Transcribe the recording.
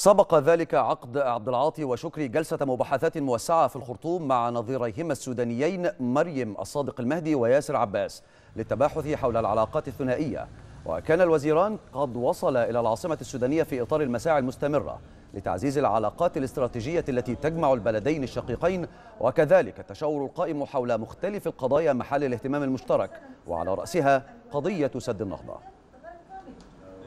سبق ذلك عقد عبد العاطي وشكري جلسة مباحثات موسعة في الخرطوم مع نظيريهما السودانيين مريم الصادق المهدي وياسر عباس للتباحث حول العلاقات الثنائية وكان الوزيران قد وصلا إلى العاصمة السودانية في إطار المساعي المستمرة لتعزيز العلاقات الاستراتيجية التي تجمع البلدين الشقيقين وكذلك التشاور القائم حول مختلف القضايا محل الاهتمام المشترك وعلى رأسها قضية سد النهضة